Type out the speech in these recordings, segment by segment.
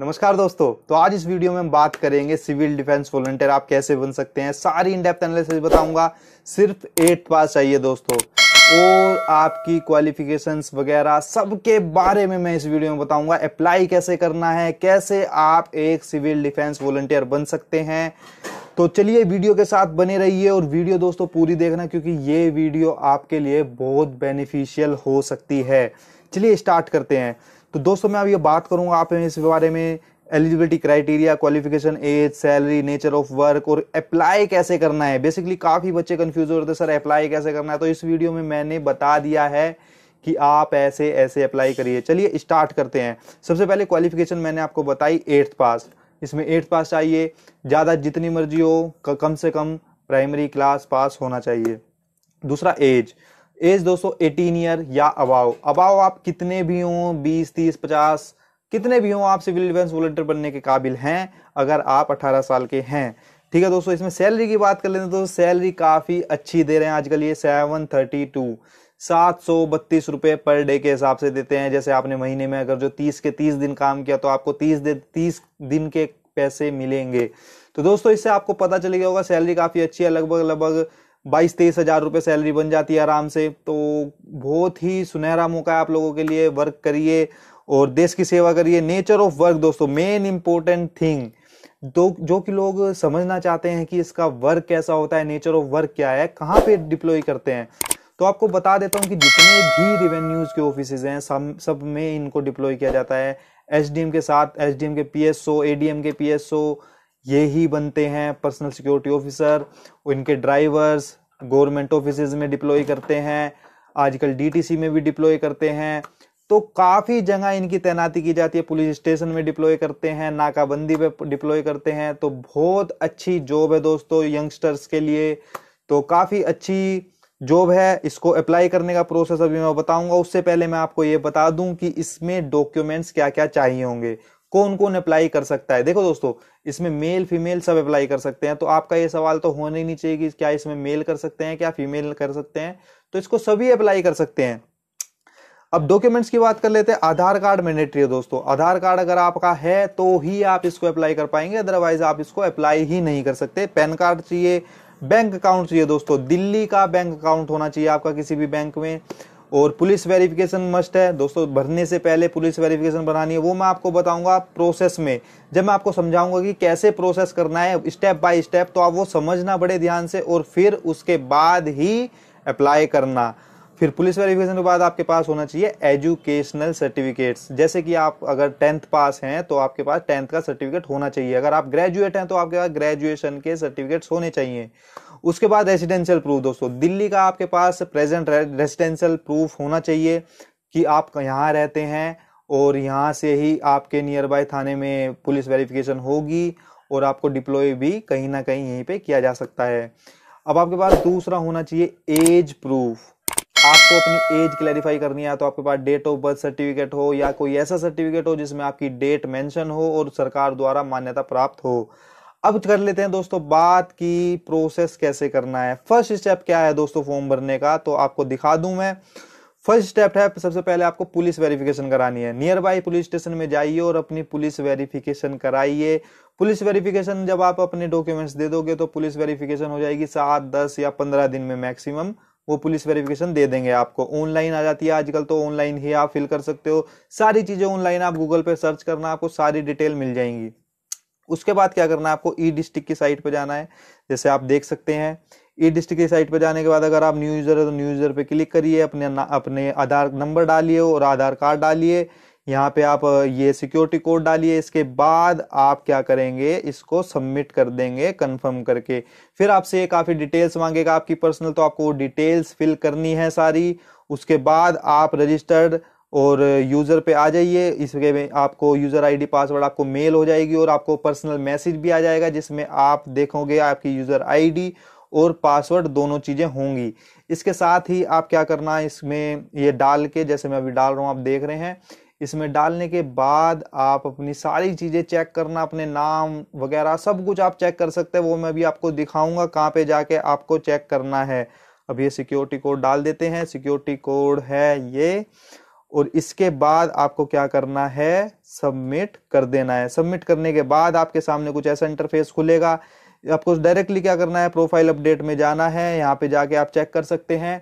नमस्कार दोस्तों तो आज इस वीडियो में हम बात करेंगे सिविल डिफेंस वॉलंटियर आप कैसे बन सकते हैं सारी इन डेप्थ एनालिसिस बताऊंगा सिर्फ एट पास चाहिए दोस्तों और आपकी क्वालिफिकेशंस वगैरह सबके बारे में मैं इस वीडियो में बताऊंगा अप्लाई कैसे करना है कैसे आप एक सिविल डिफेंस वॉलंटियर बन सकते हैं तो चलिए वीडियो के साथ बने रहिए और वीडियो दोस्तों पूरी देखना क्योंकि ये वीडियो आपके लिए बहुत बेनिफिशियल हो सकती है चलिए स्टार्ट करते हैं तो दोस्तों मैं अब ये बात करूंगा आप इस बारे में eligibility criteria qualification age salary nature of work और अप्लाई कैसे करना है बेसिकली काफ़ी बच्चे कंफ्यूज हो रहे थे सर अप्लाई कैसे करना है तो इस वीडियो में मैंने बता दिया है कि आप ऐसे ऐसे अप्लाई करिए चलिए स्टार्ट करते हैं सबसे पहले क्वालिफिकेशन मैंने आपको बताई एट्थ पास इसमें एट्थ पास चाहिए ज़्यादा जितनी मर्जी हो कम से कम प्राइमरी क्लास पास होना चाहिए दूसरा एज एज दोस्तों 18 ईयर या अबाव अबाव आप कितने भी हों 20 30 50 कितने भी हों आप सिविल डिफेंस वॉलंटियर बनने के काबिल हैं अगर आप 18 साल के हैं ठीक है दोस्तों इसमें सैलरी की बात कर लेते हैं तो सैलरी काफ़ी अच्छी दे रहे हैं आजकल ये सेवन थर्टी टू सात सौ बत्तीस रुपये पर डे के हिसाब से देते हैं जैसे आपने महीने में अगर जो तीस के तीस दिन काम किया तो आपको तीस दिन तीस दिन के पैसे मिलेंगे तो दोस्तों इससे आपको पता चलेगा होगा सैलरी काफ़ी अच्छी है लगभग लगभग बाईस तेईस हजार रुपये सैलरी बन जाती है आराम से तो बहुत ही सुनहरा मौका है आप लोगों के लिए वर्क करिए और देश की सेवा करिए नेचर ऑफ वर्क दोस्तों मेन इंपॉर्टेंट थिंग तो जो कि लोग समझना चाहते हैं कि इसका वर्क कैसा होता है नेचर ऑफ वर्क क्या है कहाँ पे डिप्लॉय करते हैं तो आपको बता देता हूँ कि जितने भी रिवेन्यूज के ऑफिस हैं सब सब में इनको डिप्लॉय किया जाता है एस के साथ एस के पी एस के पी ये ही बनते हैं पर्सनल सिक्योरिटी ऑफिसर इनके ड्राइवर्स गवर्नमेंट ऑफिस में डिप्लॉय करते हैं आजकल डीटीसी में भी डिप्लॉय करते हैं तो काफ़ी जगह इनकी तैनाती की जाती है पुलिस स्टेशन में डिप्लॉय करते हैं नाकाबंदी पे डिप्लॉय करते हैं तो बहुत अच्छी जॉब है दोस्तों यंगस्टर्स के लिए तो काफ़ी अच्छी जॉब है इसको अप्लाई करने का प्रोसेस अभी मैं बताऊंगा उससे पहले मैं आपको ये बता दूं कि इसमें डॉक्यूमेंट्स क्या क्या चाहिए होंगे कौन कौन अप्लाई कर सकता है देखो दोस्तों इसमें मेल फीमेल सब अप्लाई कर सकते हैं तो आपका ये सवाल तो होना ही नहीं चाहिए कि क्या इसमें मेल कर सकते हैं क्या फीमेल कर सकते हैं तो इसको सभी अप्लाई कर सकते हैं अब डॉक्यूमेंट्स की बात कर लेते हैं आधार कार्ड मैंडेटरी है दोस्तों आधार कार्ड अगर आपका है तो ही आप इसको अप्लाई कर पाएंगे अदरवाइज आप इसको अप्लाई ही नहीं कर सकते पैन कार्ड चाहिए बैंक अकाउंट चाहिए दोस्तों दिल्ली का बैंक अकाउंट होना चाहिए आपका किसी भी बैंक में और पुलिस वेरिफिकेशन मस्ट है दोस्तों भरने से पहले पुलिस वेरिफिकेशन बनानी है वो मैं आपको बताऊंगा प्रोसेस में जब मैं आपको समझाऊंगा कि कैसे प्रोसेस करना है स्टेप बाय स्टेप तो आप वो समझना बड़े ध्यान से और फिर उसके बाद ही अप्लाई करना फिर पुलिस वेरिफिकेशन के बाद आपके पास होना चाहिए एजुकेशनल सर्टिफिकेट्स जैसे कि आप अगर टेंथ पास हैं तो आपके पास टेंथ का सर्टिफिकेट होना चाहिए अगर आप ग्रेजुएट हैं तो आपके पास ग्रेजुएशन के सर्टिफिकेट्स होने चाहिए उसके बाद रेसिडेंशियल प्रूफ दोस्तों दिल्ली का आपके पास प्रेजेंट रेसिडेंशियल प्रूफ होना चाहिए कि आप यहाँ रहते हैं और यहाँ से ही आपके नियर बाय थाने में पुलिस वेरिफिकेशन होगी और आपको डिप्लॉय भी कहीं ना कहीं यहीं पे किया जा सकता है अब आपके पास दूसरा होना चाहिए एज प्रूफ आपको अपनी एज क्लैरिफाई करनी है तो आपके पास डेट ऑफ बर्थ सर्टिफिकेट हो या कोई ऐसा सर्टिफिकेट हो जिसमें आपकी डेट मेंशन हो और सरकार द्वारा मान्यता प्राप्त हो अब कर लेते हैं दोस्तों बात की प्रोसेस कैसे करना है फर्स्ट स्टेप क्या है दोस्तों फॉर्म भरने का तो आपको दिखा दूं मैं फर्स्ट स्टेप है सबसे पहले आपको पुलिस वेरिफिकेशन करानी है नियर बाई पुलिस स्टेशन में जाइए और अपनी पुलिस वेरिफिकेशन कराइए पुलिस वेरिफिकेशन जब आप अपने डॉक्यूमेंट्स दे दोगे तो पुलिस वेरिफिकेशन हो जाएगी सात दस या पंद्रह दिन में मैक्सिमम वो पुलिस वेरिफिकेशन दे देंगे आपको ऑनलाइन आ जाती है आजकल तो ऑनलाइन ही आप फिल कर सकते हो सारी चीज़ें ऑनलाइन आप गूगल पे सर्च करना आपको सारी डिटेल मिल जाएंगी उसके बाद क्या करना है आपको ई e डिस्ट्रिक्ट की साइट पर जाना है जैसे आप देख सकते हैं ई e डिस्ट्रिक्ट की साइट पर जाने के बाद अगर आप न्यू यूज़र है तो न्यू यूज़र पर क्लिक करिए अपने अपने आधार नंबर डालिए और आधार कार्ड डालिए यहाँ पे आप ये सिक्योरिटी कोड डालिए इसके बाद आप क्या करेंगे इसको सबमिट कर देंगे कंफर्म करके फिर आपसे ये काफ़ी डिटेल्स मांगेगा आपकी पर्सनल तो आपको वो डिटेल्स फिल करनी है सारी उसके बाद आप रजिस्टर्ड और यूज़र पे आ जाइए इसके में आपको यूज़र आईडी पासवर्ड आपको मेल हो जाएगी और आपको पर्सनल मैसेज भी आ जाएगा जिसमें आप देखोगे आपकी यूज़र आईडी और पासवर्ड दोनों चीज़ें होंगी इसके साथ ही आप क्या करना है इसमें ये डाल के जैसे मैं अभी डाल रहा हूँ आप देख रहे हैं इसमें डालने के बाद आप अपनी सारी चीज़ें चेक करना अपने नाम वगैरह सब कुछ आप चेक कर सकते हैं वो मैं भी आपको दिखाऊंगा कहाँ पर जाके आपको चेक करना है अब ये सिक्योरिटी कोड डाल देते हैं सिक्योरिटी कोड है ये और इसके बाद आपको क्या करना है सबमिट कर देना है सबमिट करने के बाद आपके सामने कुछ ऐसा इंटरफेस खुलेगा आपको डायरेक्टली क्या करना है प्रोफाइल अपडेट में जाना है यहाँ पे जाके आप चेक कर सकते हैं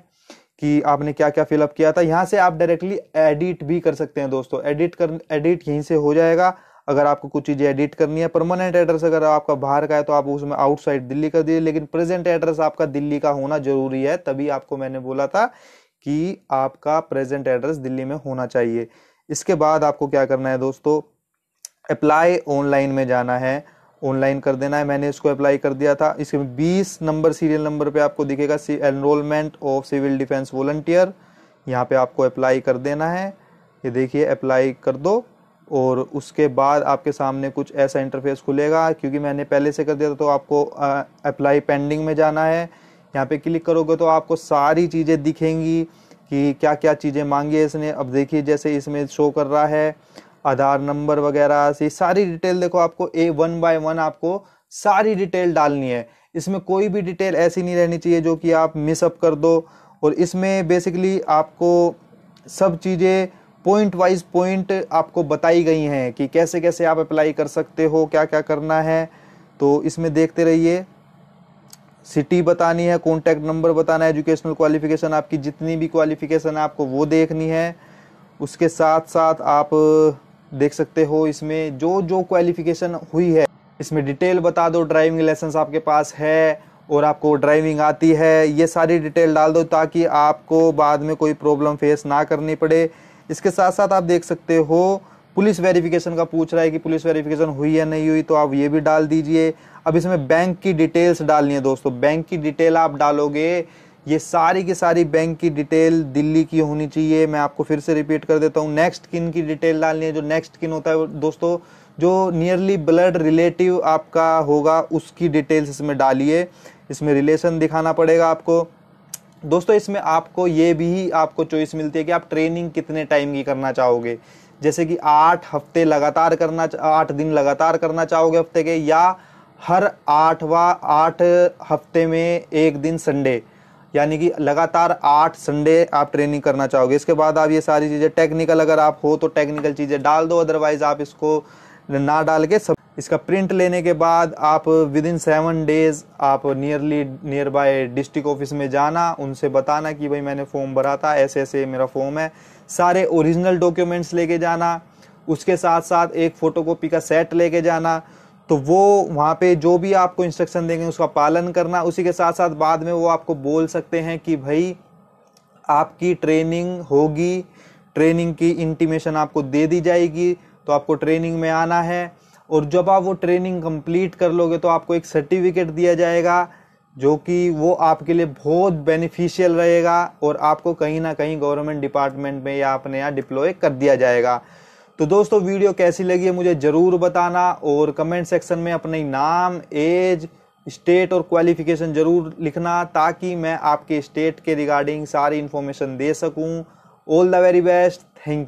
कि आपने क्या क्या फिलअप किया था यहाँ से आप डायरेक्टली एडिट भी कर सकते हैं दोस्तों एडिट कर एडिट यहीं से हो जाएगा अगर आपको कुछ चीज़ें एडिट करनी है परमानेंट एड्रेस अगर आपका बाहर का है तो आप उसमें आउटसाइड दिल्ली कर दीजिए लेकिन प्रेजेंट एड्रेस आपका दिल्ली का होना जरूरी है तभी आपको मैंने बोला था कि आपका प्रेजेंट एड्रेस दिल्ली में होना चाहिए इसके बाद आपको क्या करना है दोस्तों अप्लाई ऑनलाइन में जाना है ऑनलाइन कर देना है मैंने इसको अप्लाई कर दिया था इसके बीस नंबर सीरियल नंबर पे आपको दिखेगा enrolment of civil defence volunteer यहाँ पे आपको अप्लाई कर देना है ये देखिए अप्लाई कर दो और उसके बाद आपके सामने कुछ ऐसा इंटरफेस खुलेगा क्योंकि मैंने पहले से कर दिया था तो आपको अप्लाई पेंडिंग में जाना है यहाँ पे क्लिक करोगे तो आपको सारी चीज़ें दिखेंगी कि क्या क्या चीज़ें मांगी है इसने अब देखिए जैसे इसमें शो कर रहा है आधार नंबर वगैरह से सारी डिटेल देखो आपको ए वन बाय वन आपको सारी डिटेल डालनी है इसमें कोई भी डिटेल ऐसी नहीं रहनी चाहिए जो कि आप मिसअप कर दो और इसमें बेसिकली आपको सब चीज़ें पॉइंट वाइज पॉइंट आपको बताई गई हैं कि कैसे कैसे आप अप्लाई कर सकते हो क्या क्या करना है तो इसमें देखते रहिए सिटी बतानी है कॉन्टैक्ट नंबर बताना है एजुकेशनल क्वालिफिकेशन आपकी जितनी भी क्वालिफिकेशन है आपको वो देखनी है उसके साथ साथ आप देख सकते हो इसमें जो जो क्वालिफिकेशन हुई है इसमें डिटेल बता दो ड्राइविंग लाइसेंस आपके पास है और आपको ड्राइविंग आती है ये सारी डिटेल डाल दो ताकि आपको बाद में कोई प्रॉब्लम फेस ना करनी पड़े इसके साथ साथ आप देख सकते हो पुलिस वेरिफिकेशन का पूछ रहा है कि पुलिस वेरिफिकेशन हुई या नहीं हुई तो आप ये भी डाल दीजिए अब इसमें बैंक की डिटेल्स डालनी है दोस्तों बैंक की डिटेल आप डालोगे ये सारी की सारी बैंक की डिटेल दिल्ली की होनी चाहिए मैं आपको फिर से रिपीट कर देता हूँ नेक्स्ट किन की डिटेल डालनी है जो नेक्स्ट किन होता है दोस्तों जो नियरली ब्लड रिलेटिव आपका होगा उसकी डिटेल्स इसमें डालिए इसमें रिलेशन दिखाना पड़ेगा आपको दोस्तों इसमें आपको ये भी आपको चॉइस मिलती है कि आप ट्रेनिंग कितने टाइम की करना चाहोगे जैसे कि आठ हफ्ते लगातार करना आठ दिन लगातार करना चाहोगे हफ्ते के या हर आठवा आठ हफ्ते में एक दिन संडे यानी कि लगातार आठ संडे आप ट्रेनिंग करना चाहोगे इसके बाद आप ये सारी चीज़ें टेक्निकल अगर आप हो तो टेक्निकल चीज़ें डाल दो अदरवाइज़ आप इसको ना डाल के सब इसका प्रिंट लेने के बाद आप विद इन सेवन डेज़ आप nearly near by district office में जाना उनसे बताना कि भाई मैंने फॉर्म भरा था ऐसे ऐसे मेरा फॉर्म है सारे ओरिजिनल डॉक्यूमेंट्स लेके जाना उसके साथ साथ एक फ़ोटोकॉपी का सेट लेके जाना तो वो वहाँ पे जो भी आपको इंस्ट्रक्शन देंगे उसका पालन करना उसी के साथ साथ बाद में वो आपको बोल सकते हैं कि भाई आपकी ट्रेनिंग होगी ट्रेनिंग की इंटीमेशन आपको दे दी जाएगी तो आपको ट्रेनिंग में आना है और जब आप वो ट्रेनिंग कंप्लीट कर लोगे तो आपको एक सर्टिफिकेट दिया जाएगा जो कि वो आपके लिए बहुत बेनिफिशियल रहेगा और आपको कहीं ना कहीं गवर्नमेंट डिपार्टमेंट में या अपने यहाँ डिप्लॉय कर दिया जाएगा तो दोस्तों वीडियो कैसी लगी है मुझे ज़रूर बताना और कमेंट सेक्शन में अपने नाम एज स्टेट और क्वालिफिकेशन ज़रूर लिखना ताकि मैं आपके स्टेट के रिगार्डिंग सारी इन्फॉर्मेशन दे सकूँ all the very best thank you